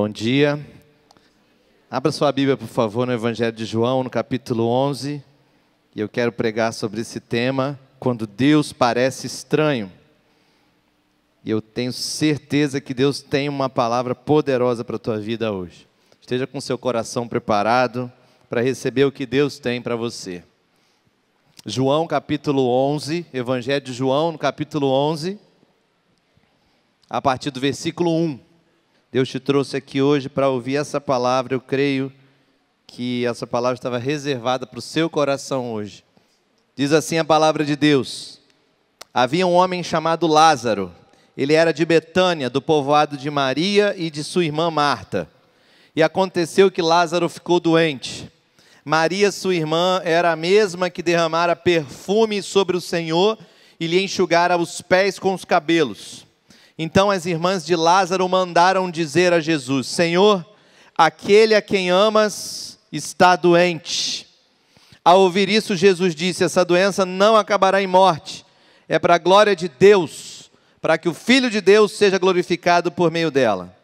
Bom dia. Abra sua Bíblia, por favor, no Evangelho de João, no capítulo 11. E eu quero pregar sobre esse tema, quando Deus parece estranho. E eu tenho certeza que Deus tem uma palavra poderosa para a tua vida hoje. Esteja com seu coração preparado para receber o que Deus tem para você. João capítulo 11, Evangelho de João, no capítulo 11, a partir do versículo 1. Deus te trouxe aqui hoje para ouvir essa palavra. Eu creio que essa palavra estava reservada para o seu coração hoje. Diz assim a palavra de Deus: Havia um homem chamado Lázaro. Ele era de Betânia, do povoado de Maria e de sua irmã Marta. E aconteceu que Lázaro ficou doente. Maria, sua irmã, era a mesma que derramara perfume sobre o Senhor e lhe enxugara os pés com os cabelos. Então as irmãs de Lázaro mandaram dizer a Jesus: Senhor, aquele a quem amas está doente. Ao ouvir isso, Jesus disse: Essa doença não acabará em morte, é para a glória de Deus, para que o Filho de Deus seja glorificado por meio dela.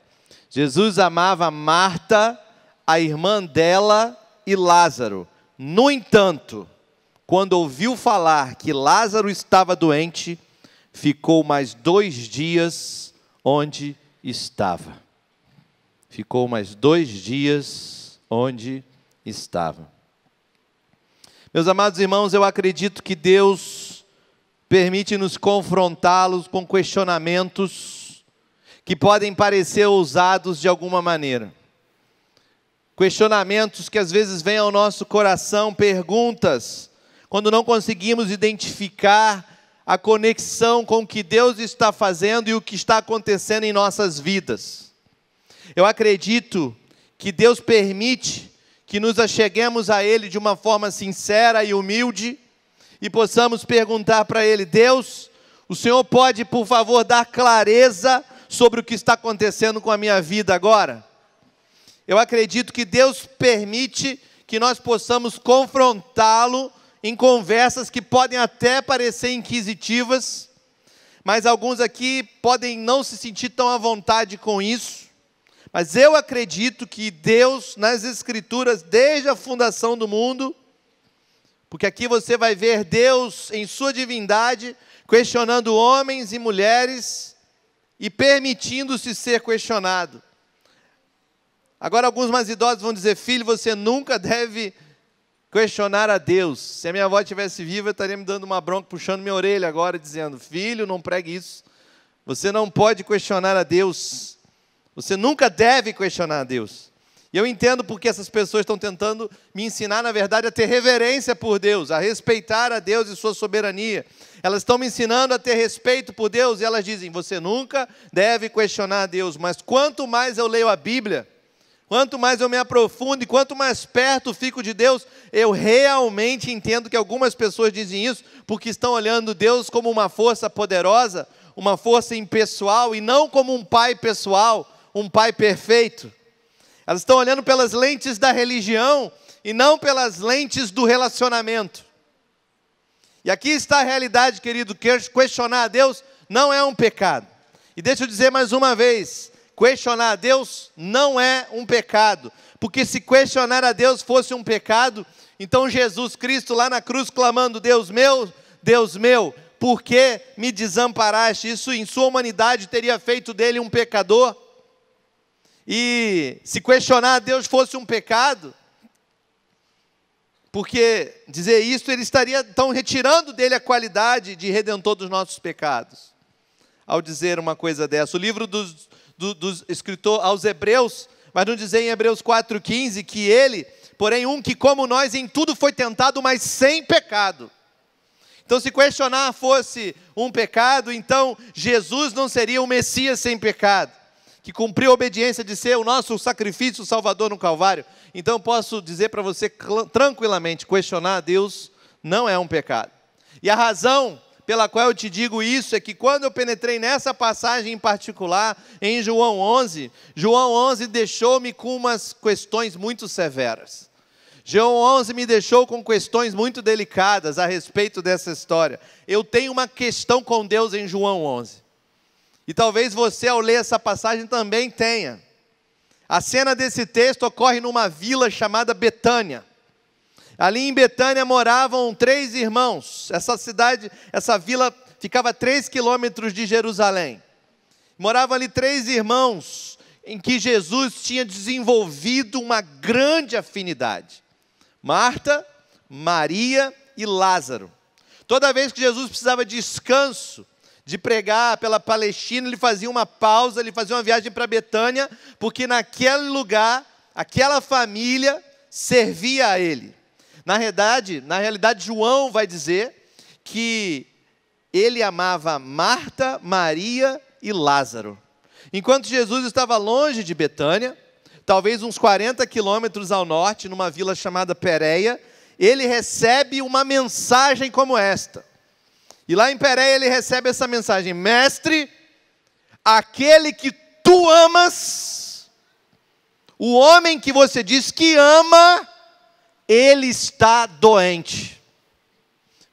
Jesus amava Marta, a irmã dela e Lázaro. No entanto, quando ouviu falar que Lázaro estava doente, ficou mais dois dias onde estava. Ficou mais dois dias onde estava. Meus amados irmãos, eu acredito que Deus permite nos confrontá-los com questionamentos que podem parecer ousados de alguma maneira. Questionamentos que às vezes vêm ao nosso coração, perguntas, quando não conseguimos identificar a conexão com o que Deus está fazendo e o que está acontecendo em nossas vidas. Eu acredito que Deus permite que nos acheguemos a Ele de uma forma sincera e humilde e possamos perguntar para Ele: Deus, o Senhor pode, por favor, dar clareza sobre o que está acontecendo com a minha vida agora? Eu acredito que Deus permite que nós possamos confrontá-lo em conversas que podem até parecer inquisitivas, mas alguns aqui podem não se sentir tão à vontade com isso. Mas eu acredito que Deus, nas Escrituras, desde a fundação do mundo, porque aqui você vai ver Deus em sua divindade, questionando homens e mulheres e permitindo-se ser questionado. Agora, alguns mais idosos vão dizer: filho, você nunca deve questionar a Deus. Se a minha avó estivesse viva, eu estaria me dando uma bronca, puxando minha orelha agora, dizendo: Filho, não pregue isso. Você não pode questionar a Deus. Você nunca deve questionar a Deus. E eu entendo porque essas pessoas estão tentando me ensinar, na verdade, a ter reverência por Deus, a respeitar a Deus e sua soberania. Elas estão me ensinando a ter respeito por Deus e elas dizem: você nunca deve questionar a Deus. Mas quanto mais eu leio a Bíblia, Quanto mais eu me aprofundo e quanto mais perto fico de Deus, eu realmente entendo que algumas pessoas dizem isso porque estão olhando Deus como uma força poderosa, uma força impessoal e não como um pai pessoal, um pai perfeito. Elas estão olhando pelas lentes da religião e não pelas lentes do relacionamento. E aqui está a realidade, querido, que questionar a Deus não é um pecado. E deixa eu dizer mais uma vez: questionar a Deus não é um pecado, porque se questionar a Deus fosse um pecado, então Jesus Cristo lá na cruz clamando: Deus meu, Deus meu, por que me desamparaste? Isso em sua humanidade teria feito dele um pecador. E se questionar a Deus fosse um pecado, porque dizer isso ele estaria então retirando dele a qualidade de redentor dos nossos pecados. Ao dizer uma coisa dessa, o livro dos do, do escritor aos Hebreus, mas não dizer em Hebreus 4,15 que ele, porém, um que como nós em tudo foi tentado, mas sem pecado. Então, se questionar fosse um pecado, então Jesus não seria o Messias sem pecado, que cumpriu a obediência de ser o nosso sacrifício salvador no Calvário. Então, posso dizer para você tranquilamente: questionar a Deus não é um pecado. E a razão pela qual eu te digo isso é que quando eu penetrei nessa passagem em particular, em João 11, João 11 deixou-me com umas questões muito severas. João 11 me deixou com questões muito delicadas a respeito dessa história. Eu tenho uma questão com Deus em João 11. E talvez você, ao ler essa passagem, também tenha. A cena desse texto ocorre numa vila chamada Betânia. Ali em Betânia moravam três irmãos. Essa cidade, essa vila ficava a três quilômetros de Jerusalém. Moravam ali três irmãos em que Jesus tinha desenvolvido uma grande afinidade: Marta, Maria e Lázaro. Toda vez que Jesus precisava de descanso, de pregar pela Palestina, ele fazia uma pausa, ele fazia uma viagem para Betânia, porque naquele lugar, aquela família servia a ele. Na realidade, na realidade João vai dizer que ele amava Marta, Maria e Lázaro. Enquanto Jesus estava longe de Betânia, talvez uns 40 quilômetros ao norte, numa vila chamada Pereia, ele recebe uma mensagem como esta. E lá em Pereia ele recebe essa mensagem: Mestre, aquele que tu amas, o homem que você diz que ama, ele está doente.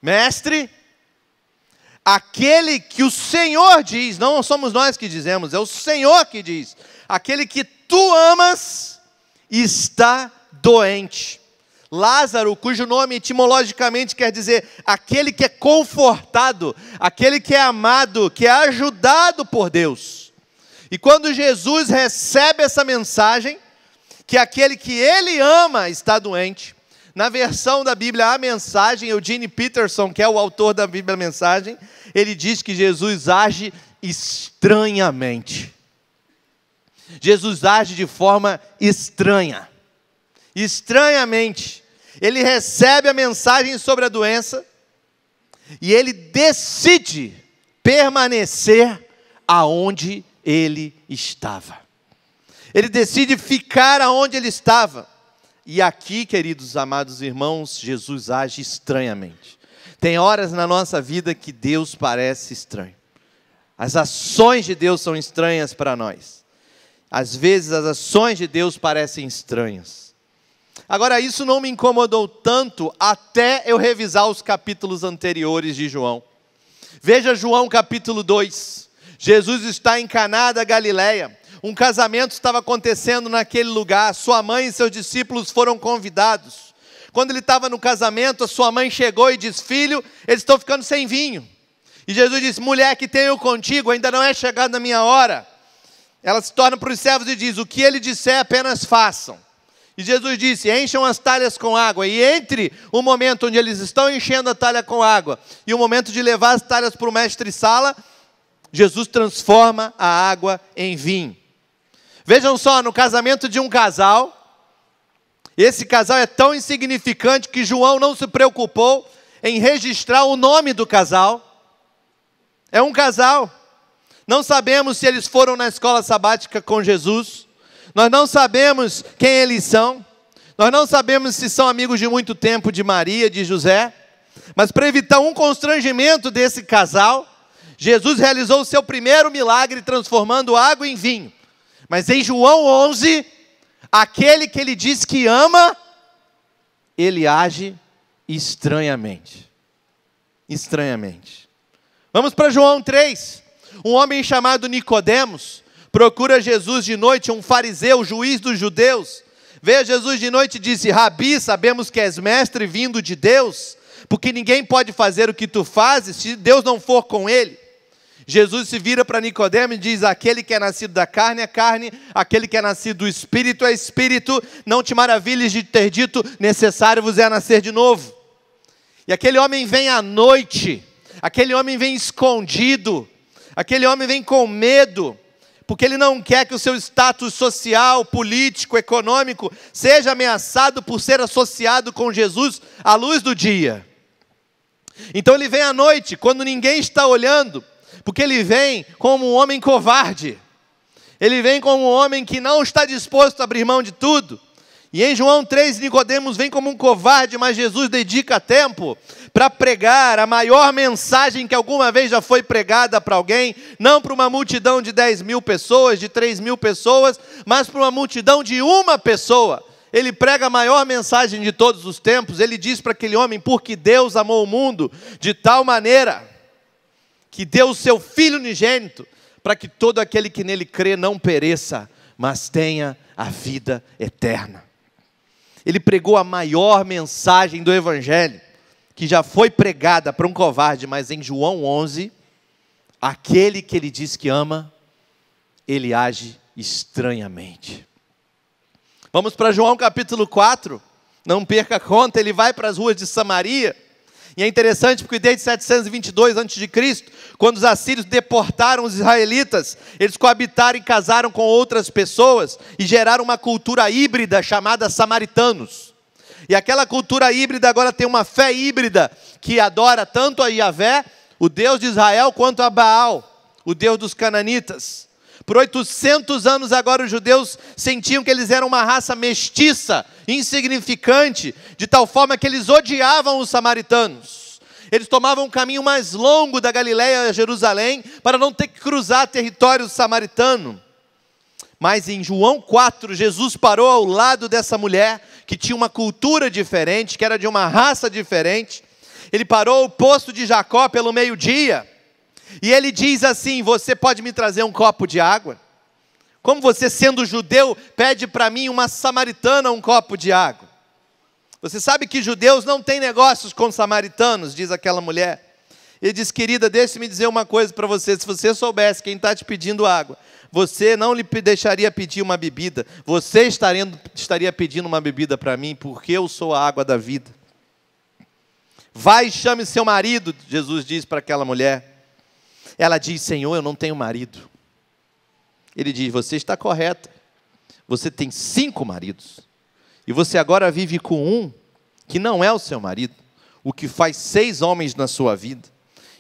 Mestre, aquele que o Senhor diz, não somos nós que dizemos, é o Senhor que diz, aquele que tu amas está doente. Lázaro, cujo nome etimologicamente quer dizer aquele que é confortado, aquele que é amado, que é ajudado por Deus. E quando Jesus recebe essa mensagem, que aquele que ele ama está doente, na versão da Bíblia, a mensagem, Eugene Peterson, que é o autor da Bíblia a Mensagem, ele diz que Jesus age estranhamente. Jesus age de forma estranha. Estranhamente. Ele recebe a mensagem sobre a doença e ele decide permanecer aonde ele estava. Ele decide ficar aonde ele estava. E aqui, queridos amados irmãos, Jesus age estranhamente. Tem horas na nossa vida que Deus parece estranho. As ações de Deus são estranhas para nós. Às vezes as ações de Deus parecem estranhas. Agora, isso não me incomodou tanto até eu revisar os capítulos anteriores de João. Veja João capítulo 2. Jesus está em Caná da Galileia. Um casamento estava acontecendo naquele lugar, sua mãe e seus discípulos foram convidados. Quando ele estava no casamento, a sua mãe chegou e disse: Filho, eles estão ficando sem vinho. E Jesus disse: Mulher que tenho contigo, ainda não é chegada a minha hora. Ela se torna para os servos e diz: O que ele disser, apenas façam. E Jesus disse: Encham as talhas com água. E entre o momento onde eles estão enchendo a talha com água e o momento de levar as talhas para o mestre-sala, Jesus transforma a água em vinho. Vejam só, no casamento de um casal, esse casal é tão insignificante que João não se preocupou em registrar o nome do casal. É um casal. Não sabemos se eles foram na escola sabática com Jesus. Nós não sabemos quem eles são. Nós não sabemos se são amigos de muito tempo de Maria, de José. Mas para evitar um constrangimento desse casal, Jesus realizou o seu primeiro milagre transformando água em vinho. Mas em João 11, aquele que ele diz que ama, ele age estranhamente. Estranhamente. Vamos para João 3. Um homem chamado Nicodemos procura Jesus de noite, um fariseu, juiz dos judeus. Veja, Jesus de noite e disse: Rabi, sabemos que és mestre vindo de Deus, porque ninguém pode fazer o que tu fazes se Deus não for com ele. Jesus se vira para Nicodemo e diz: Aquele que é nascido da carne é carne, aquele que é nascido do espírito é espírito. Não te maravilhes de ter dito: necessário vos é nascer de novo. E aquele homem vem à noite, aquele homem vem escondido, aquele homem vem com medo, porque ele não quer que o seu status social, político, econômico seja ameaçado por ser associado com Jesus à luz do dia. Então ele vem à noite, quando ninguém está olhando, porque ele vem como um homem covarde, ele vem como um homem que não está disposto a abrir mão de tudo. E em João 3, Nicodemos vem como um covarde, mas Jesus dedica tempo para pregar a maior mensagem que alguma vez já foi pregada para alguém, não para uma multidão de 10 mil pessoas, de 3 mil pessoas, mas para uma multidão de uma pessoa. Ele prega a maior mensagem de todos os tempos. Ele diz para aquele homem: porque Deus amou o mundo de tal maneira que deu o seu Filho unigênito, para que todo aquele que nele crê não pereça, mas tenha a vida eterna. Ele pregou a maior mensagem do Evangelho, que já foi pregada para um covarde, mas em João 11, aquele que ele diz que ama, ele age estranhamente. Vamos para João capítulo 4, não perca a conta, ele vai para as ruas de Samaria e é interessante porque desde 722 a.C., quando os assírios deportaram os israelitas, eles coabitaram e casaram com outras pessoas e geraram uma cultura híbrida chamada samaritanos. E aquela cultura híbrida agora tem uma fé híbrida que adora tanto a Yahvé, o Deus de Israel, quanto a Baal, o Deus dos cananitas. Por 800 anos agora os judeus sentiam que eles eram uma raça mestiça, insignificante, de tal forma que eles odiavam os samaritanos. Eles tomavam um caminho mais longo da Galiléia a Jerusalém para não ter que cruzar território samaritano. Mas em João 4, Jesus parou ao lado dessa mulher que tinha uma cultura diferente, que era de uma raça diferente. Ele parou o posto de Jacó pelo meio-dia e ele diz assim: Você pode me trazer um copo de água? Como você, sendo judeu, pede para mim, uma samaritana, um copo de água? Você sabe que judeus não têm negócios com samaritanos, diz aquela mulher. Ele diz, querida, deixe-me dizer uma coisa para você. Se você soubesse quem está te pedindo água, você não lhe deixaria pedir uma bebida. Você estaria, estaria pedindo uma bebida para mim, porque eu sou a água da vida. Vai e chame seu marido, Jesus diz para aquela mulher. Ela diz: Senhor, eu não tenho marido. Ele diz: Você está correta. Você tem cinco maridos. E você agora vive com um que não é o seu marido, o que faz seis homens na sua vida.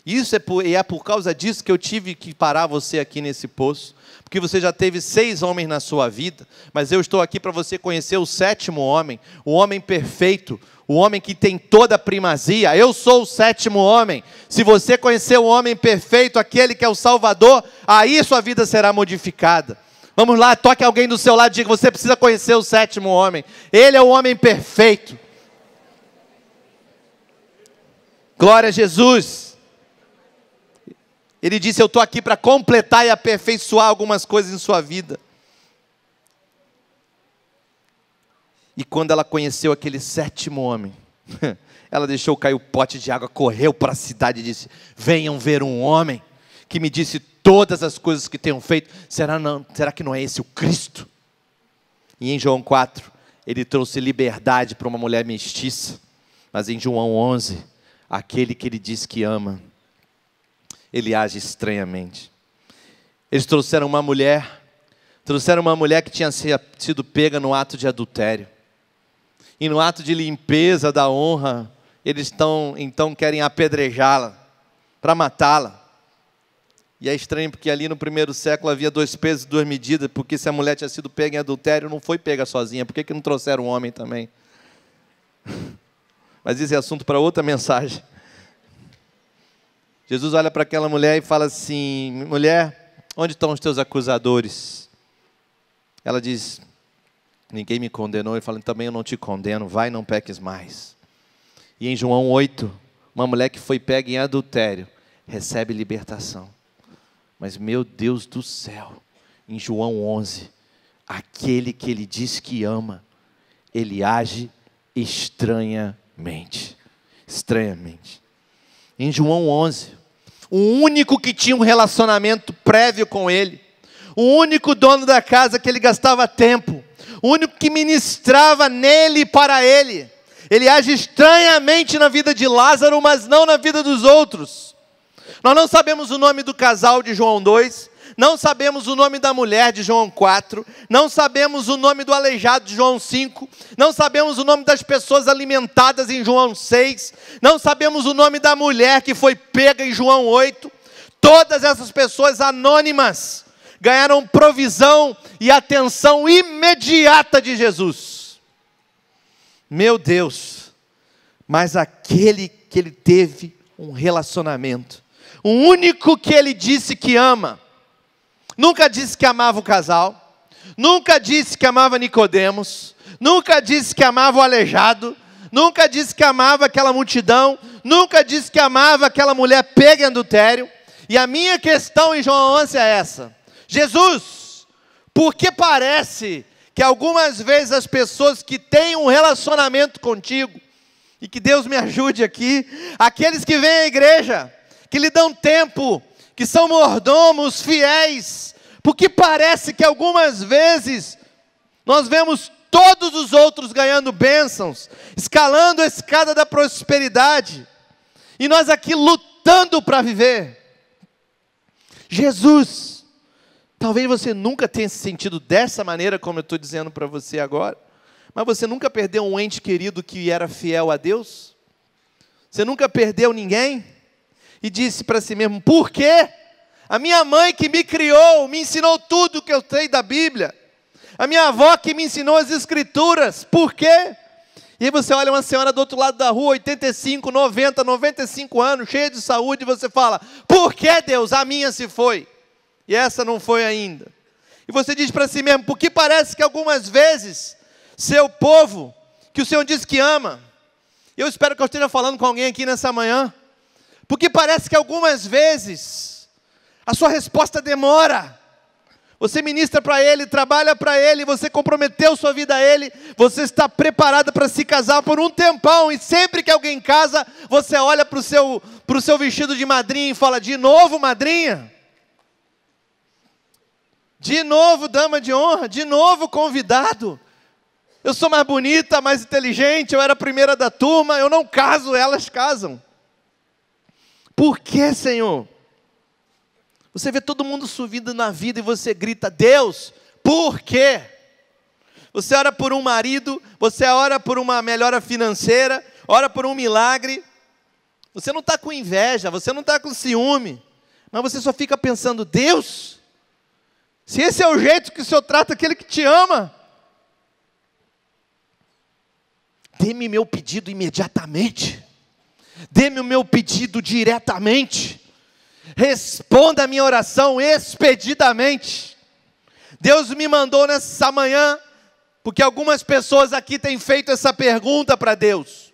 Isso é por, e é por causa disso que eu tive que parar você aqui nesse poço, porque você já teve seis homens na sua vida, mas eu estou aqui para você conhecer o sétimo homem, o homem perfeito, o homem que tem toda a primazia. Eu sou o sétimo homem. Se você conhecer o homem perfeito, aquele que é o Salvador, aí sua vida será modificada. Vamos lá, toque alguém do seu lado e diga: você precisa conhecer o sétimo homem. Ele é o homem perfeito. Glória a Jesus. Ele disse: Eu estou aqui para completar e aperfeiçoar algumas coisas em sua vida. E quando ela conheceu aquele sétimo homem, ela deixou cair o pote de água, correu para a cidade e disse: Venham ver um homem que me disse todas as coisas que tenho feito. Será, não, será que não é esse o Cristo? E em João 4, ele trouxe liberdade para uma mulher mestiça. Mas em João 11, aquele que ele diz que ama ele age estranhamente. Eles trouxeram uma mulher, trouxeram uma mulher que tinha sido pega no ato de adultério. E no ato de limpeza da honra, eles estão, então querem apedrejá-la, para matá-la. E é estranho porque ali no primeiro século havia dois pesos e duas medidas, porque se a mulher tinha sido pega em adultério, não foi pega sozinha, por que, que não trouxeram um homem também? Mas isso é assunto para outra mensagem. Jesus olha para aquela mulher e fala assim: mulher, onde estão os teus acusadores? Ela diz: ninguém me condenou. Ele fala: também eu não te condeno, vai, não peques mais. E em João 8, uma mulher que foi pega em adultério recebe libertação. Mas meu Deus do céu, em João 11, aquele que ele diz que ama, ele age estranhamente. Estranhamente. Em João 11, o único que tinha um relacionamento prévio com ele, o único dono da casa que ele gastava tempo, o único que ministrava nele e para ele. Ele age estranhamente na vida de Lázaro, mas não na vida dos outros. Nós não sabemos o nome do casal de João 2, não sabemos o nome da mulher de João 4, não sabemos o nome do aleijado de João 5, não sabemos o nome das pessoas alimentadas em João 6, não sabemos o nome da mulher que foi pega em João 8. Todas essas pessoas anônimas ganharam provisão e atenção imediata de Jesus. Meu Deus, mas aquele que ele teve um relacionamento, o único que ele disse que ama, Nunca disse que amava o casal, nunca disse que amava Nicodemos, nunca disse que amava o aleijado, nunca disse que amava aquela multidão, nunca disse que amava aquela mulher pega em adultério. E a minha questão em João 11 é essa: Jesus, por que parece que algumas vezes as pessoas que têm um relacionamento contigo, e que Deus me ajude aqui, aqueles que vêm à igreja, que lhe dão tempo, que são mordomos fiéis, porque parece que algumas vezes nós vemos todos os outros ganhando bênçãos, escalando a escada da prosperidade, e nós aqui lutando para viver. Jesus, talvez você nunca tenha se sentido dessa maneira, como eu estou dizendo para você agora, mas você nunca perdeu um ente querido que era fiel a Deus? Você nunca perdeu ninguém? E disse para si mesmo: por quê? A minha mãe que me criou, me ensinou tudo que eu sei da Bíblia. A minha avó que me ensinou as Escrituras. Por quê? E aí você olha uma senhora do outro lado da rua, 85, 90, 95 anos, cheia de saúde, e você fala: Por que Deus? A minha se foi. E essa não foi ainda. E você diz para si mesmo: Porque parece que algumas vezes, seu povo, que o Senhor diz que ama, eu espero que eu esteja falando com alguém aqui nessa manhã, porque parece que algumas vezes, a sua resposta demora. Você ministra para ele, trabalha para ele, você comprometeu sua vida a ele, você está preparada para se casar por um tempão, e sempre que alguém casa, você olha para o seu, seu vestido de madrinha e fala: de novo, madrinha? De novo, dama de honra? De novo, convidado? Eu sou mais bonita, mais inteligente, eu era a primeira da turma, eu não caso, elas casam. Por que, Senhor? Você vê todo mundo subindo na vida e você grita: Deus, por quê? Você ora por um marido, você ora por uma melhora financeira, ora por um milagre. Você não está com inveja, você não está com ciúme, mas você só fica pensando: Deus, se esse é o jeito que o Senhor trata aquele que te ama, dê-me meu pedido imediatamente, dê-me o meu pedido diretamente responda a minha oração expedidamente. Deus me mandou nessa manhã, porque algumas pessoas aqui têm feito essa pergunta para Deus.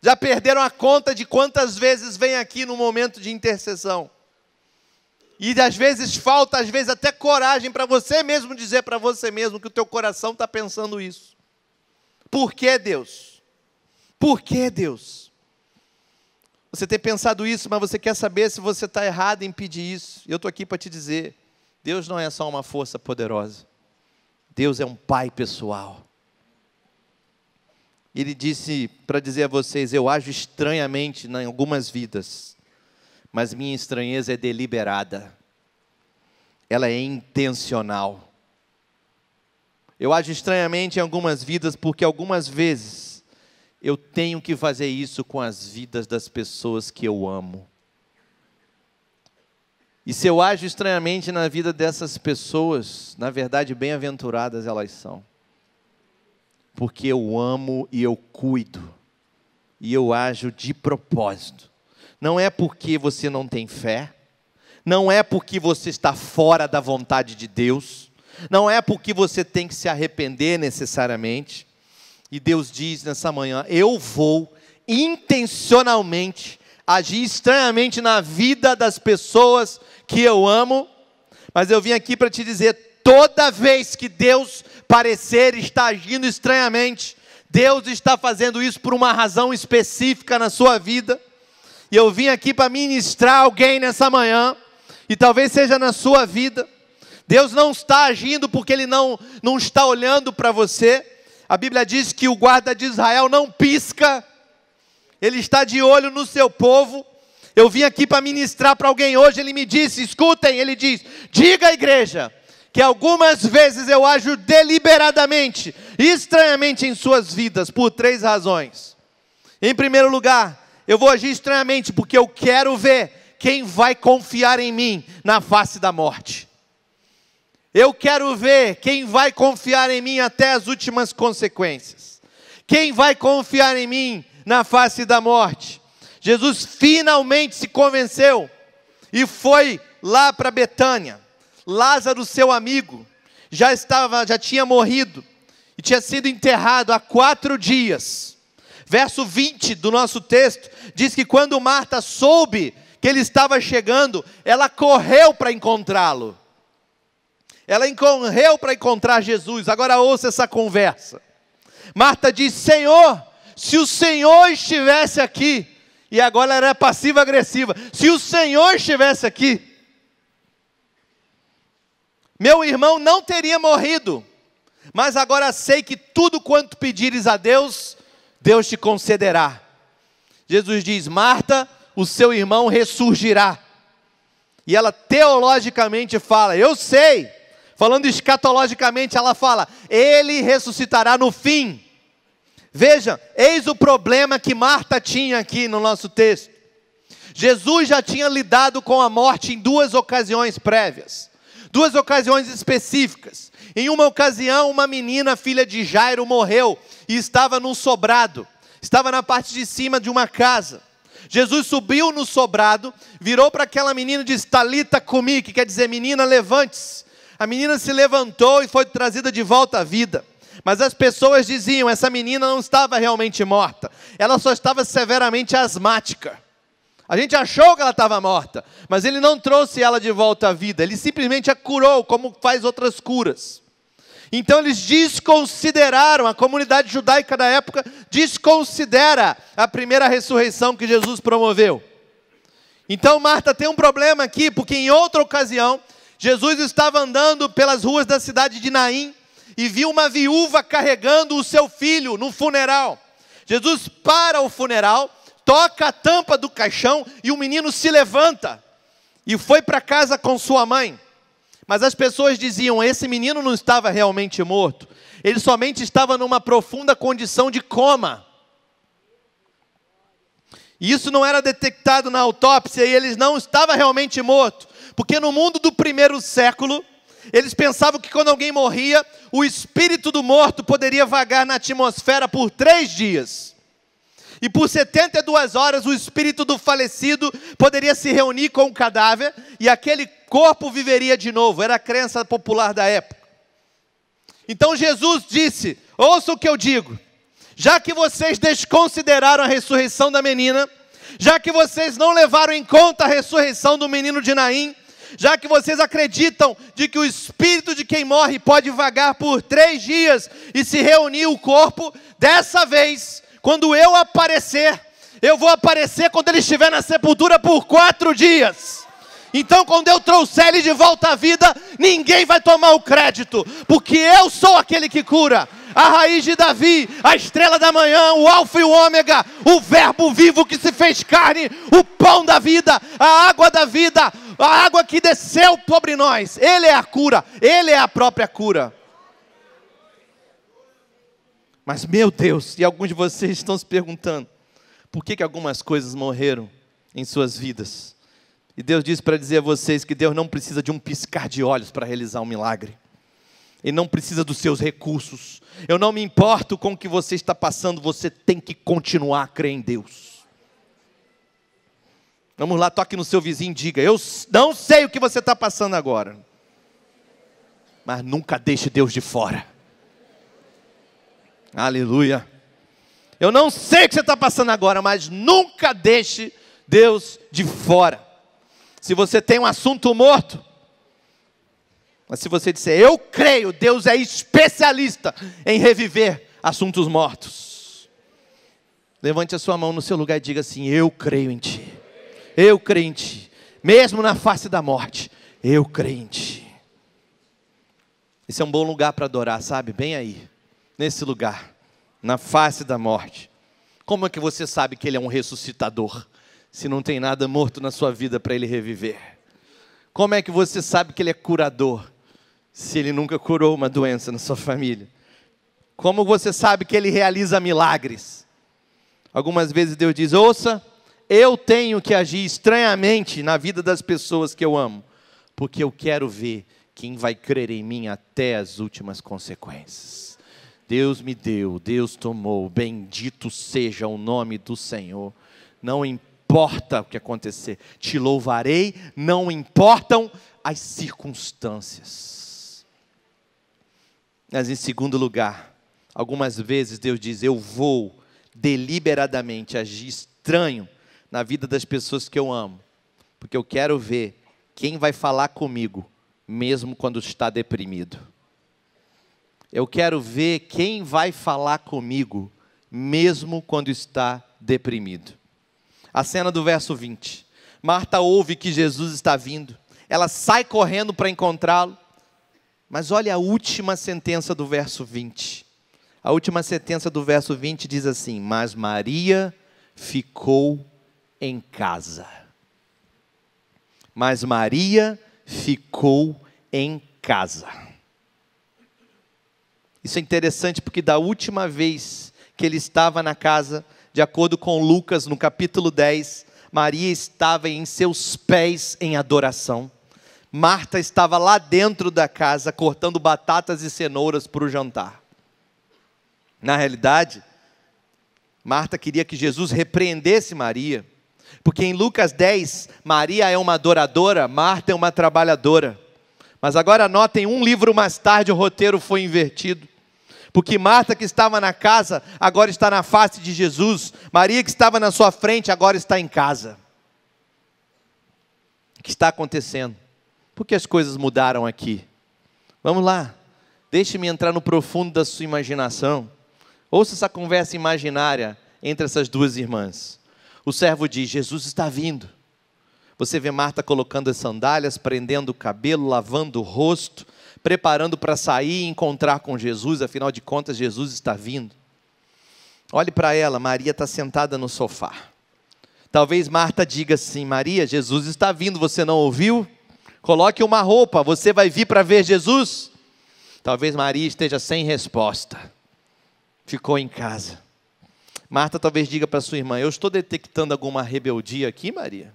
Já perderam a conta de quantas vezes vem aqui no momento de intercessão. E às vezes falta, às vezes até coragem para você mesmo dizer para você mesmo que o teu coração está pensando isso. Por que Deus? Por que Deus? você ter pensado isso, mas você quer saber se você está errado em pedir isso. Eu estou aqui para te dizer: Deus não é só uma força poderosa, Deus é um Pai pessoal. Ele disse para dizer a vocês: Eu ajo estranhamente em algumas vidas, mas minha estranheza é deliberada, ela é intencional. Eu ajo estranhamente em algumas vidas porque algumas vezes eu tenho que fazer isso com as vidas das pessoas que eu amo. E se eu ajo estranhamente na vida dessas pessoas, na verdade, bem-aventuradas elas são. Porque eu amo e eu cuido, e eu ajo de propósito. Não é porque você não tem fé, não é porque você está fora da vontade de Deus, não é porque você tem que se arrepender necessariamente, e Deus diz nessa manhã: Eu vou intencionalmente agir estranhamente na vida das pessoas que eu amo, mas eu vim aqui para te dizer: toda vez que Deus parecer estar agindo estranhamente, Deus está fazendo isso por uma razão específica na sua vida. E eu vim aqui para ministrar alguém nessa manhã, e talvez seja na sua vida. Deus não está agindo porque Ele não, não está olhando para você, a Bíblia diz que o guarda de Israel não pisca, ele está de olho no seu povo. Eu vim aqui para ministrar para alguém hoje, ele me disse: escutem, ele diz, diga à igreja que algumas vezes eu ajo deliberadamente, estranhamente em suas vidas, por três razões. Em primeiro lugar, eu vou agir estranhamente porque eu quero ver quem vai confiar em mim na face da morte. Eu quero ver quem vai confiar em mim até as últimas consequências. Quem vai confiar em mim na face da morte? Jesus finalmente se convenceu e foi lá para Betânia. Lázaro, seu amigo, já estava, já tinha morrido e tinha sido enterrado há quatro dias. Verso 20 do nosso texto diz que quando Marta soube que ele estava chegando, ela correu para encontrá-lo. Ela correu para encontrar Jesus. Agora ouça essa conversa. Marta diz: Senhor, se o Senhor estivesse aqui, e agora ela era é passiva-agressiva, se o Senhor estivesse aqui, meu irmão não teria morrido, mas agora sei que tudo quanto pedires a Deus, Deus te concederá. Jesus diz: Marta, o seu irmão ressurgirá. E ela teologicamente fala: Eu sei Falando escatologicamente, ela fala: Ele ressuscitará no fim. Veja, eis o problema que Marta tinha aqui no nosso texto. Jesus já tinha lidado com a morte em duas ocasiões prévias, duas ocasiões específicas. Em uma ocasião, uma menina, filha de Jairo, morreu e estava num sobrado, estava na parte de cima de uma casa. Jesus subiu no sobrado, virou para aquela menina e disse: Talita comi, que quer dizer, menina, levante-se. A menina se levantou e foi trazida de volta à vida. Mas as pessoas diziam: essa menina não estava realmente morta, ela só estava severamente asmática. A gente achou que ela estava morta, mas ele não trouxe ela de volta à vida, ele simplesmente a curou, como faz outras curas. Então eles desconsideraram, a comunidade judaica da época desconsidera a primeira ressurreição que Jesus promoveu. Então Marta tem um problema aqui, porque em outra ocasião Jesus estava andando pelas ruas da cidade de Naim e viu uma viúva carregando o seu filho no funeral. Jesus para o funeral, toca a tampa do caixão e o menino se levanta e foi para casa com sua mãe. Mas as pessoas diziam: esse menino não estava realmente morto, ele somente estava numa profunda condição de coma. E isso não era detectado na autópsia e ele não estava realmente morto. Porque no mundo do primeiro século, eles pensavam que quando alguém morria, o espírito do morto poderia vagar na atmosfera por três dias. E por 72 horas, o espírito do falecido poderia se reunir com o cadáver e aquele corpo viveria de novo. Era a crença popular da época. Então Jesus disse: Ouça o que eu digo. Já que vocês desconsideraram a ressurreição da menina, já que vocês não levaram em conta a ressurreição do menino de Naim, já que vocês acreditam de que o espírito de quem morre pode vagar por três dias e se reunir o corpo, dessa vez, quando eu aparecer, eu vou aparecer quando ele estiver na sepultura por quatro dias. Então, quando eu trouxer ele de volta à vida, ninguém vai tomar o crédito, porque eu sou aquele que cura a raiz de Davi, a estrela da manhã, o Alfa e o Ômega, o Verbo vivo que se fez carne, o pão da vida, a água da vida, a água que desceu sobre nós, Ele é a cura, Ele é a própria cura. Mas, meu Deus, e alguns de vocês estão se perguntando, por que, que algumas coisas morreram em suas vidas? E Deus diz para dizer a vocês que Deus não precisa de um piscar de olhos para realizar um milagre. Ele não precisa dos seus recursos. Eu não me importo com o que você está passando, você tem que continuar a crer em Deus. Vamos lá, toque no seu vizinho e diga: Eu não sei o que você está passando agora, mas nunca deixe Deus de fora. Aleluia. Eu não sei o que você está passando agora, mas nunca deixe Deus de fora. Se você tem um assunto morto, mas se você disser, eu creio, Deus é especialista em reviver assuntos mortos. Levante a sua mão no seu lugar e diga assim: Eu creio em Ti eu crente, mesmo na face da morte, eu crente. Esse é um bom lugar para adorar, sabe? Bem aí, nesse lugar, na face da morte. Como é que você sabe que ele é um ressuscitador, se não tem nada morto na sua vida para ele reviver? Como é que você sabe que ele é curador, se ele nunca curou uma doença na sua família? Como você sabe que ele realiza milagres? Algumas vezes Deus diz: ouça, eu tenho que agir estranhamente na vida das pessoas que eu amo, porque eu quero ver quem vai crer em mim até as últimas consequências. Deus me deu, Deus tomou, bendito seja o nome do Senhor. Não importa o que acontecer, te louvarei, não importam as circunstâncias. Mas em segundo lugar, algumas vezes Deus diz: Eu vou deliberadamente agir estranho na vida das pessoas que eu amo, porque eu quero ver quem vai falar comigo, mesmo quando está deprimido. Eu quero ver quem vai falar comigo, mesmo quando está deprimido. A cena do verso 20. Marta ouve que Jesus está vindo, ela sai correndo para encontrá-lo, mas olha a última sentença do verso 20. A última sentença do verso 20 diz assim: Mas Maria ficou em casa. Mas Maria ficou em casa. Isso é interessante porque da última vez que ele estava na casa, de acordo com Lucas no capítulo 10, Maria estava em seus pés em adoração. Marta estava lá dentro da casa cortando batatas e cenouras para o jantar. Na realidade, Marta queria que Jesus repreendesse Maria porque em Lucas 10, Maria é uma adoradora, Marta é uma trabalhadora. Mas agora notem, um livro mais tarde o roteiro foi invertido. Porque Marta, que estava na casa, agora está na face de Jesus. Maria, que estava na sua frente, agora está em casa. O que está acontecendo? Por que as coisas mudaram aqui? Vamos lá, deixe-me entrar no profundo da sua imaginação. Ouça essa conversa imaginária entre essas duas irmãs. O servo diz: Jesus está vindo. Você vê Marta colocando as sandálias, prendendo o cabelo, lavando o rosto, preparando para sair e encontrar com Jesus, afinal de contas, Jesus está vindo. Olhe para ela, Maria está sentada no sofá. Talvez Marta diga assim: Maria, Jesus está vindo, você não ouviu? Coloque uma roupa, você vai vir para ver Jesus? Talvez Maria esteja sem resposta, ficou em casa. Marta talvez diga para sua irmã: Eu estou detectando alguma rebeldia aqui, Maria?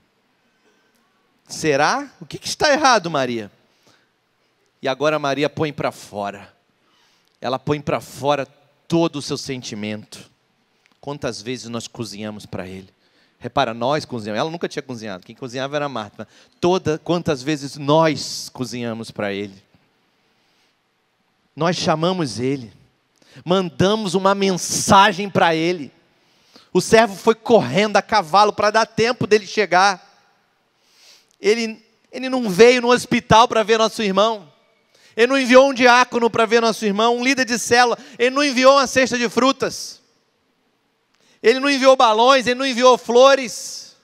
Será? O que, que está errado, Maria? E agora Maria põe para fora. Ela põe para fora todo o seu sentimento. Quantas vezes nós cozinhamos para ele? Repara, nós cozinhamos. Ela nunca tinha cozinhado. Quem cozinhava era Marta. Toda, quantas vezes nós cozinhamos para ele? Nós chamamos ele, mandamos uma mensagem para ele. O servo foi correndo a cavalo para dar tempo dele chegar. Ele, ele não veio no hospital para ver nosso irmão. Ele não enviou um diácono para ver nosso irmão, um líder de célula. Ele não enviou uma cesta de frutas. Ele não enviou balões, ele não enviou flores.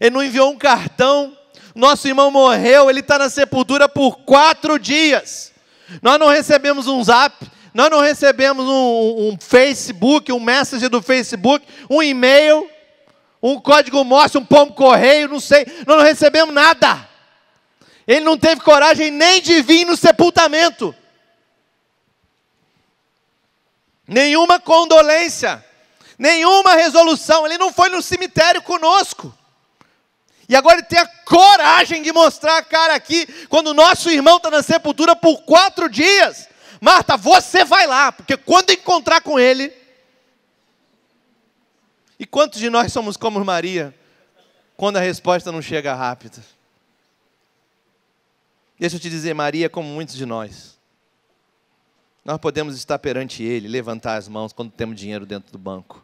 Ele não enviou um cartão. Nosso irmão morreu, ele está na sepultura por quatro dias. Nós não recebemos um zap, nós não recebemos um, um Facebook, um message do Facebook, um e-mail, um código Morse, um pombo correio, não sei. Nós não recebemos nada. Ele não teve coragem nem de vir no sepultamento. Nenhuma condolência, nenhuma resolução. Ele não foi no cemitério conosco. E agora ele tem a coragem de mostrar a cara aqui, quando o nosso irmão está na sepultura por quatro dias. Marta, você vai lá, porque quando encontrar com ele. E quantos de nós somos como Maria, quando a resposta não chega rápido? Deixa eu te dizer, Maria, é como muitos de nós, nós podemos estar perante Ele, levantar as mãos quando temos dinheiro dentro do banco.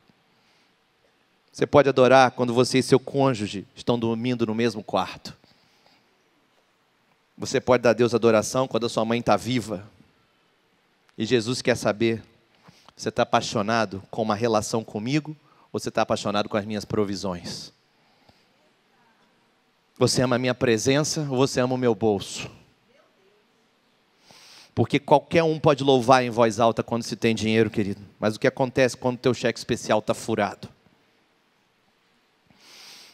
Você pode adorar quando você e seu cônjuge estão dormindo no mesmo quarto. Você pode dar a Deus adoração quando a sua mãe está viva. E Jesus quer saber: você está apaixonado com uma relação comigo ou você está apaixonado com as minhas provisões? Você ama a minha presença ou você ama o meu bolso? Porque qualquer um pode louvar em voz alta quando se tem dinheiro, querido. Mas o que acontece quando o teu cheque especial está furado?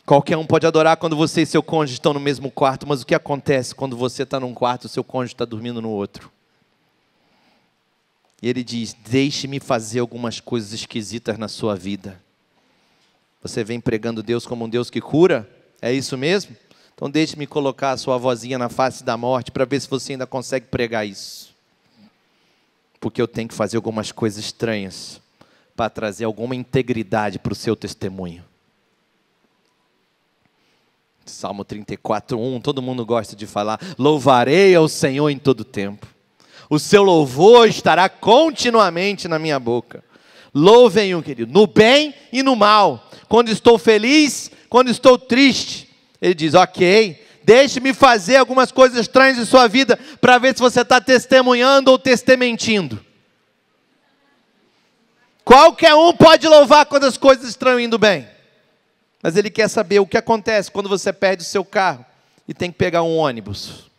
Qualquer um pode adorar quando você e seu cônjuge estão no mesmo quarto, mas o que acontece quando você está num quarto e seu cônjuge está dormindo no outro? E ele diz: Deixe-me fazer algumas coisas esquisitas na sua vida. Você vem pregando Deus como um Deus que cura? É isso mesmo? Então deixe-me colocar a sua vozinha na face da morte para ver se você ainda consegue pregar isso. Porque eu tenho que fazer algumas coisas estranhas para trazer alguma integridade para o seu testemunho. Salmo 34, 1, todo mundo gosta de falar: Louvarei ao Senhor em todo tempo. O seu louvor estará continuamente na minha boca. Louvem-o, querido, no bem e no mal. Quando estou feliz, quando estou triste. Ele diz: Ok, deixe-me fazer algumas coisas estranhas em sua vida para ver se você está testemunhando ou testamentindo. Qualquer um pode louvar quando as coisas estão indo bem. Mas ele quer saber o que acontece quando você perde o seu carro e tem que pegar um ônibus.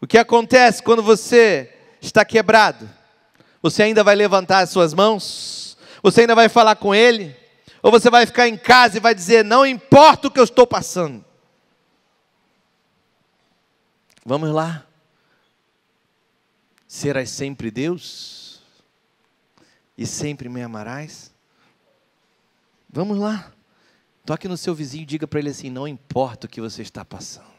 O que acontece quando você está quebrado? Você ainda vai levantar as suas mãos? Você ainda vai falar com ele? Ou você vai ficar em casa e vai dizer: Não importa o que eu estou passando? Vamos lá. Serás sempre Deus? E sempre me amarás? Vamos lá. Toque no seu vizinho e diga para ele assim: Não importa o que você está passando.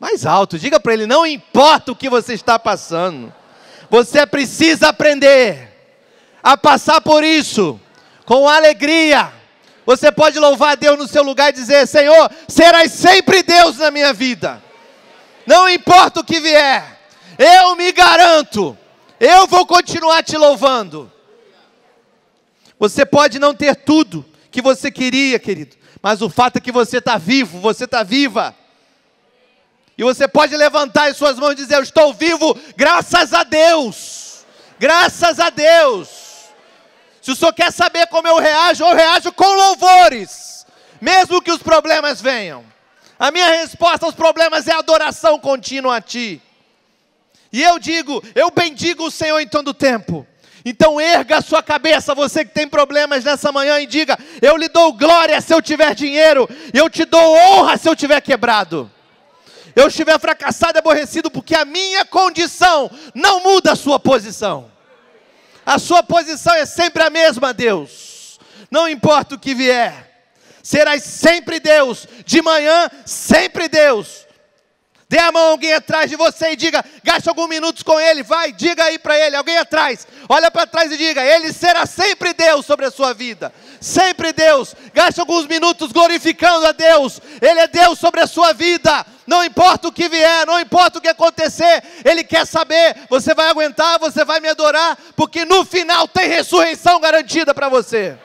Mais alto, diga para ele: não importa o que você está passando, você precisa aprender a passar por isso com alegria. Você pode louvar a Deus no seu lugar e dizer: Senhor, serás sempre Deus na minha vida, não importa o que vier, eu me garanto, eu vou continuar te louvando. Você pode não ter tudo que você queria, querido, mas o fato é que você está vivo, você está viva. E você pode levantar as suas mãos e dizer: Eu estou vivo, graças a Deus. Graças a Deus. Se o senhor quer saber como eu reajo, eu reajo com louvores, mesmo que os problemas venham. A minha resposta aos problemas é adoração contínua a ti. E eu digo: Eu bendigo o Senhor em todo tempo. Então erga a sua cabeça, você que tem problemas nessa manhã, e diga: Eu lhe dou glória se eu tiver dinheiro, eu te dou honra se eu tiver quebrado eu estiver fracassado e aborrecido, porque a minha condição não muda a sua posição. A sua posição é sempre a mesma, Deus. Não importa o que vier, serás sempre Deus. De manhã, sempre Deus. Dê a mão a alguém atrás de você e diga, gaste alguns minutos com ele, vai, diga aí para ele, alguém atrás, olha para trás e diga, ele será sempre Deus sobre a sua vida, sempre Deus, gaste alguns minutos glorificando a Deus, ele é Deus sobre a sua vida, não importa o que vier, não importa o que acontecer, Ele quer saber, você vai aguentar, você vai me adorar, porque no final tem ressurreição garantida para você.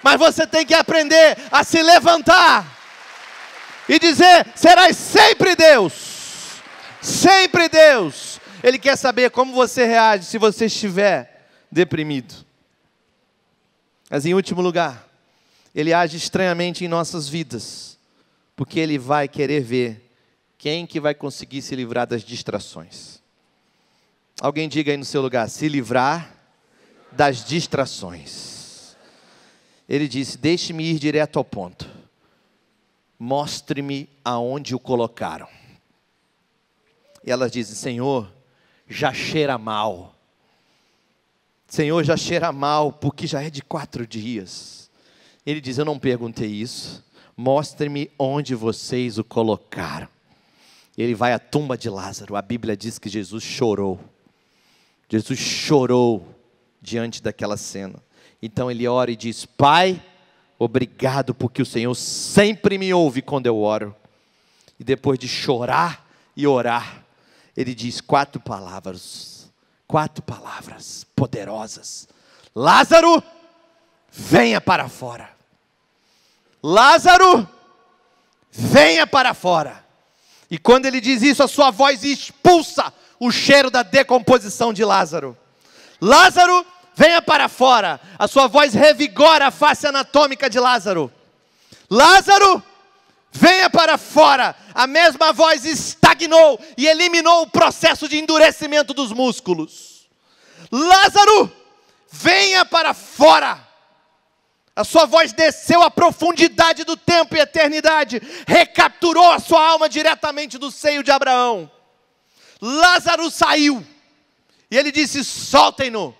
Mas você tem que aprender a se levantar e dizer: serás sempre Deus, sempre Deus. Ele quer saber como você reage se você estiver deprimido. Mas em último lugar, ele age estranhamente em nossas vidas porque ele vai querer ver quem que vai conseguir se livrar das distrações. Alguém diga aí no seu lugar, se livrar das distrações. Ele disse: "Deixe-me ir direto ao ponto. Mostre-me aonde o colocaram." E elas dizem: "Senhor, já cheira mal." Senhor, já cheira mal, porque já é de quatro dias. Ele diz: Eu não perguntei isso mostre-me onde vocês o colocaram. Ele vai à tumba de Lázaro. A Bíblia diz que Jesus chorou. Jesus chorou diante daquela cena. Então ele ora e diz: Pai, obrigado porque o Senhor sempre me ouve quando eu oro. E depois de chorar e orar, ele diz quatro palavras, quatro palavras poderosas: Lázaro, venha para fora. Lázaro, venha para fora. E quando ele diz isso, a sua voz expulsa o cheiro da decomposição de Lázaro. Lázaro, venha para fora. A sua voz revigora a face anatômica de Lázaro. Lázaro, venha para fora. A mesma voz estagnou e eliminou o processo de endurecimento dos músculos. Lázaro, venha para fora. A sua voz desceu à profundidade do tempo e eternidade, recapturou a sua alma diretamente do seio de Abraão. Lázaro saiu e ele disse: soltem-no,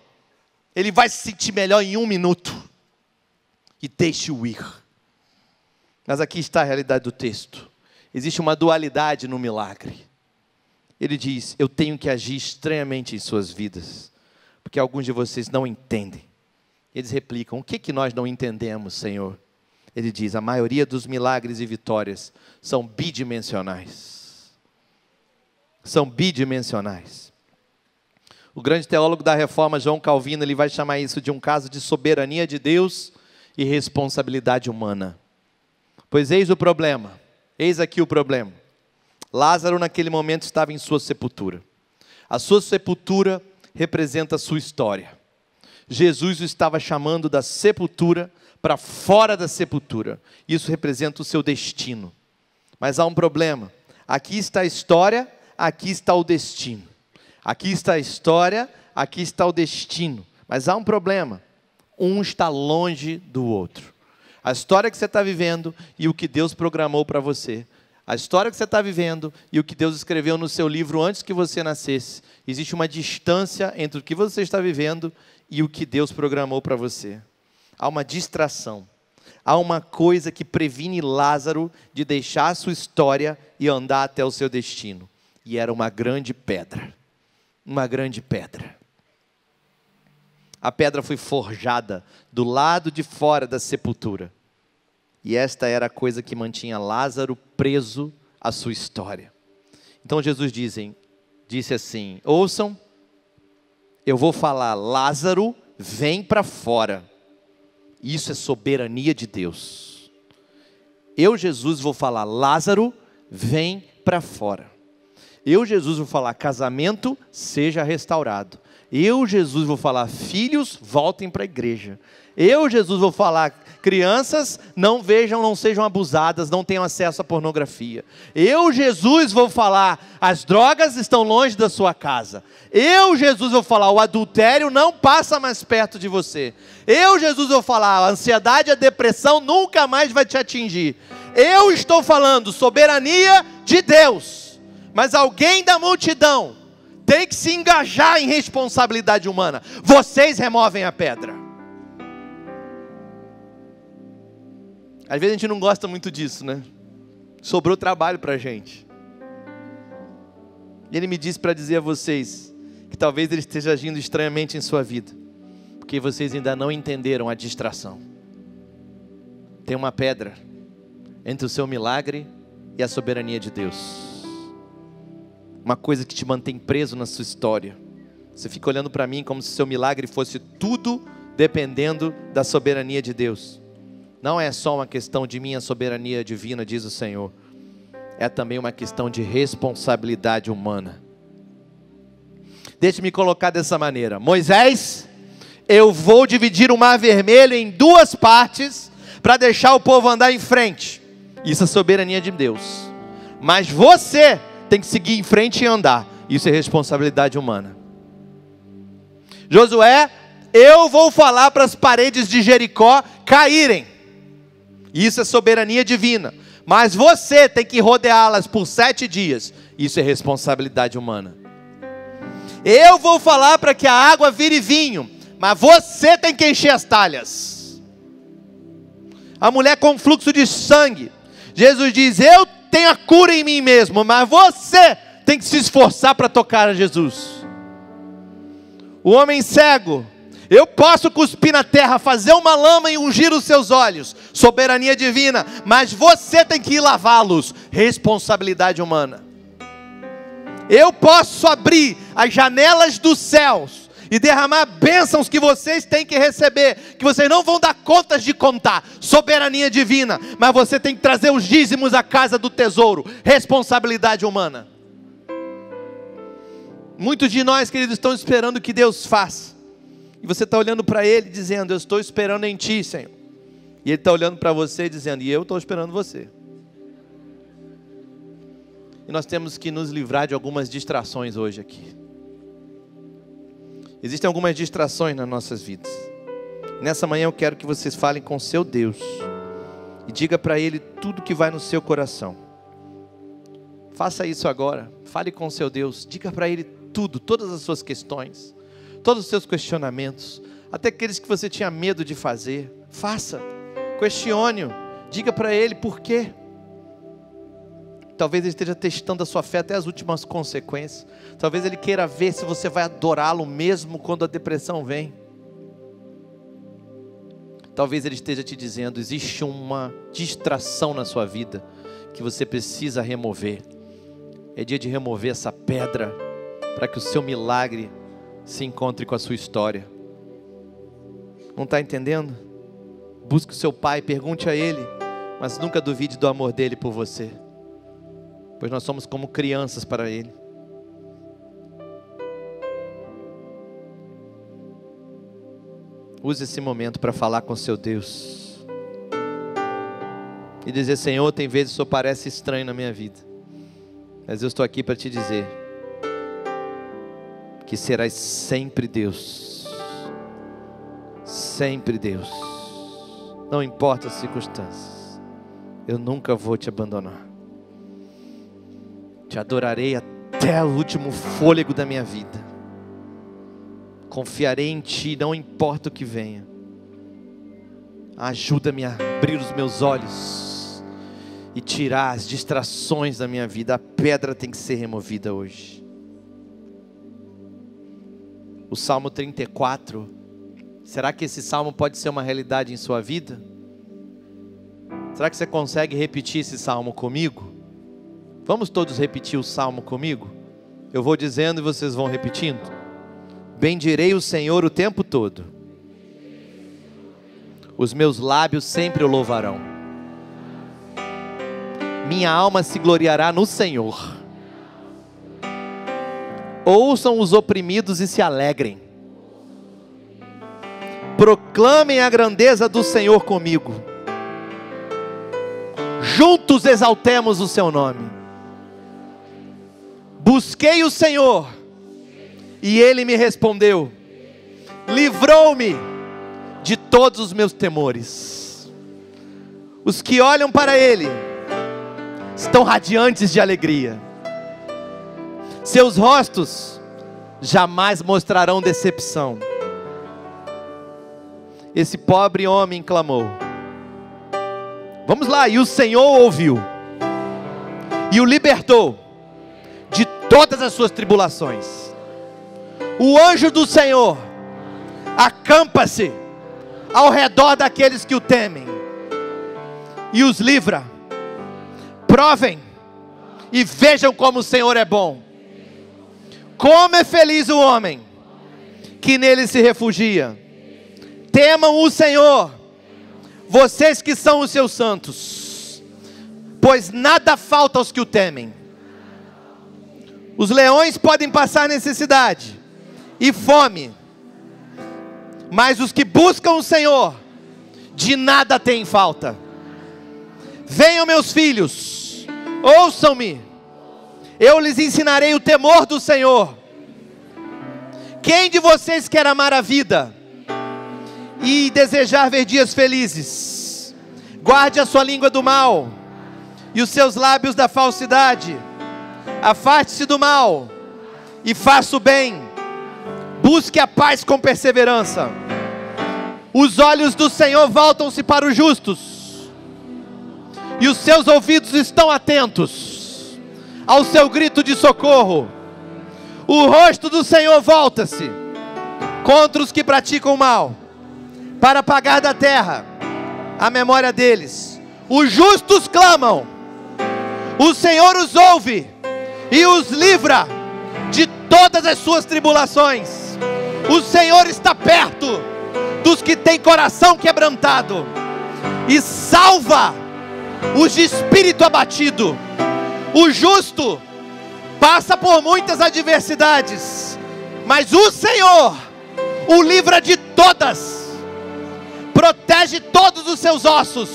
ele vai se sentir melhor em um minuto, e deixe-o ir. Mas aqui está a realidade do texto: existe uma dualidade no milagre. Ele diz: Eu tenho que agir estranhamente em suas vidas, porque alguns de vocês não entendem eles replicam: O que, que nós não entendemos, Senhor? Ele diz: A maioria dos milagres e vitórias são bidimensionais. São bidimensionais. O grande teólogo da reforma, João Calvino, ele vai chamar isso de um caso de soberania de Deus e responsabilidade humana. Pois eis o problema, eis aqui o problema. Lázaro, naquele momento, estava em sua sepultura. A sua sepultura representa a sua história. Jesus o estava chamando da sepultura para fora da sepultura. Isso representa o seu destino. Mas há um problema. Aqui está a história, aqui está o destino. Aqui está a história, aqui está o destino. Mas há um problema. Um está longe do outro. A história que você está vivendo e o que Deus programou para você. A história que você está vivendo e o que Deus escreveu no seu livro antes que você nascesse. Existe uma distância entre o que você está vivendo e o que Deus programou para você. Há uma distração, há uma coisa que previne Lázaro de deixar a sua história e andar até o seu destino. E era uma grande pedra. Uma grande pedra. A pedra foi forjada do lado de fora da sepultura. E esta era a coisa que mantinha Lázaro preso à sua história. Então Jesus dizem, disse assim: Ouçam eu vou falar: Lázaro, vem para fora. Isso é soberania de Deus. Eu, Jesus, vou falar: Lázaro, vem para fora. Eu, Jesus, vou falar: casamento, seja restaurado. Eu, Jesus, vou falar: filhos, voltem para a igreja. Eu, Jesus, vou falar: Crianças, não vejam, não sejam abusadas, não tenham acesso à pornografia. Eu, Jesus, vou falar: as drogas estão longe da sua casa. Eu, Jesus, vou falar: o adultério não passa mais perto de você. Eu, Jesus, vou falar: a ansiedade, a depressão nunca mais vai te atingir. Eu estou falando soberania de Deus, mas alguém da multidão tem que se engajar em responsabilidade humana. Vocês removem a pedra. Às vezes a gente não gosta muito disso, né? Sobrou trabalho para a gente. E ele me disse para dizer a vocês que talvez ele esteja agindo estranhamente em sua vida, porque vocês ainda não entenderam a distração. Tem uma pedra entre o seu milagre e a soberania de Deus. Uma coisa que te mantém preso na sua história. Você fica olhando para mim como se seu milagre fosse tudo dependendo da soberania de Deus. Não é só uma questão de minha soberania divina, diz o Senhor. É também uma questão de responsabilidade humana. Deixe-me colocar dessa maneira: Moisés, eu vou dividir o mar vermelho em duas partes para deixar o povo andar em frente. Isso é soberania de Deus. Mas você tem que seguir em frente e andar. Isso é responsabilidade humana. Josué, eu vou falar para as paredes de Jericó caírem. Isso é soberania divina. Mas você tem que rodeá-las por sete dias. Isso é responsabilidade humana. Eu vou falar para que a água vire vinho, mas você tem que encher as talhas. A mulher com fluxo de sangue. Jesus diz: Eu tenho a cura em mim mesmo, mas você tem que se esforçar para tocar a Jesus. O homem cego eu posso cuspir na terra, fazer uma lama e ungir os seus olhos, soberania divina, mas você tem que ir lavá-los, responsabilidade humana. Eu posso abrir as janelas dos céus e derramar bênçãos que vocês têm que receber, que vocês não vão dar contas de contar, soberania divina, mas você tem que trazer os dízimos à casa do tesouro, responsabilidade humana. Muitos de nós, queridos, estão esperando que Deus faça, e você está olhando para Ele dizendo: Eu estou esperando em Ti, Senhor. E Ele está olhando para você dizendo: E eu estou esperando você. E nós temos que nos livrar de algumas distrações hoje aqui. Existem algumas distrações nas nossas vidas. Nessa manhã eu quero que vocês falem com seu Deus e diga para Ele tudo que vai no seu coração. Faça isso agora. Fale com seu Deus. Diga para Ele tudo, todas as suas questões todos os seus questionamentos, até aqueles que você tinha medo de fazer. Faça, questione-o, diga para ele por quê. Talvez ele esteja testando a sua fé até as últimas consequências. Talvez ele queira ver se você vai adorá-lo mesmo quando a depressão vem. Talvez ele esteja te dizendo: existe uma distração na sua vida que você precisa remover. É dia de remover essa pedra para que o seu milagre se encontre com a sua história. Não está entendendo? Busque o seu pai, pergunte a ele, mas nunca duvide do amor dele por você, pois nós somos como crianças para ele. Use esse momento para falar com seu Deus e dizer: Senhor, tem vezes isso parece estranho na minha vida, mas eu estou aqui para te dizer que serás sempre Deus. Sempre Deus. Não importa as circunstâncias. Eu nunca vou te abandonar. Te adorarei até o último fôlego da minha vida. Confiarei em ti, não importa o que venha. Ajuda-me a abrir os meus olhos e tirar as distrações da minha vida. A pedra tem que ser removida hoje o Salmo 34. Será que esse salmo pode ser uma realidade em sua vida? Será que você consegue repetir esse salmo comigo? Vamos todos repetir o salmo comigo? Eu vou dizendo e vocês vão repetindo. Bendirei o Senhor o tempo todo. Os meus lábios sempre o louvarão. Minha alma se gloriará no Senhor Ouçam os oprimidos e se alegrem. Proclamem a grandeza do Senhor comigo. Juntos exaltemos o seu nome. Busquei o Senhor e ele me respondeu. Livrou-me de todos os meus temores. Os que olham para ele estão radiantes de alegria seus rostos jamais mostrarão decepção. Esse pobre homem clamou. Vamos lá, e o Senhor ouviu e o libertou de todas as suas tribulações. O anjo do Senhor acampa-se ao redor daqueles que o temem e os livra. Provem e vejam como o Senhor é bom. Como é feliz o homem que nele se refugia. Temam o Senhor, vocês que são os seus santos, pois nada falta aos que o temem. Os leões podem passar necessidade e fome, mas os que buscam o Senhor, de nada têm falta. Venham, meus filhos, ouçam-me eu lhes ensinarei o temor do Senhor. Quem de vocês quer amar a vida e desejar ver dias felizes? Guarde a sua língua do mal e os seus lábios da falsidade. Afaste-se do mal e faça o bem. Busque a paz com perseverança. Os olhos do Senhor voltam-se para os justos, e os seus ouvidos estão atentos ao seu grito de socorro. O rosto do Senhor volta-se contra os que praticam mal, para apagar da terra a memória deles. Os justos clamam, o Senhor os ouve e os livra de todas as suas tribulações. O Senhor está perto dos que têm coração quebrantado e salva os de espírito abatido. O justo passa por muitas adversidades, mas o Senhor o livra de todas, protege todos os seus ossos,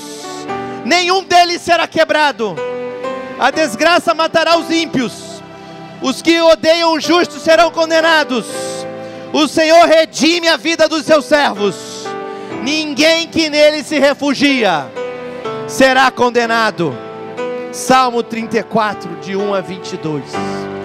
nenhum deles será quebrado. A desgraça matará os ímpios, os que odeiam o justo serão condenados. O Senhor redime a vida dos seus servos, ninguém que nele se refugia será condenado. Salmo 34, de 1 a 22.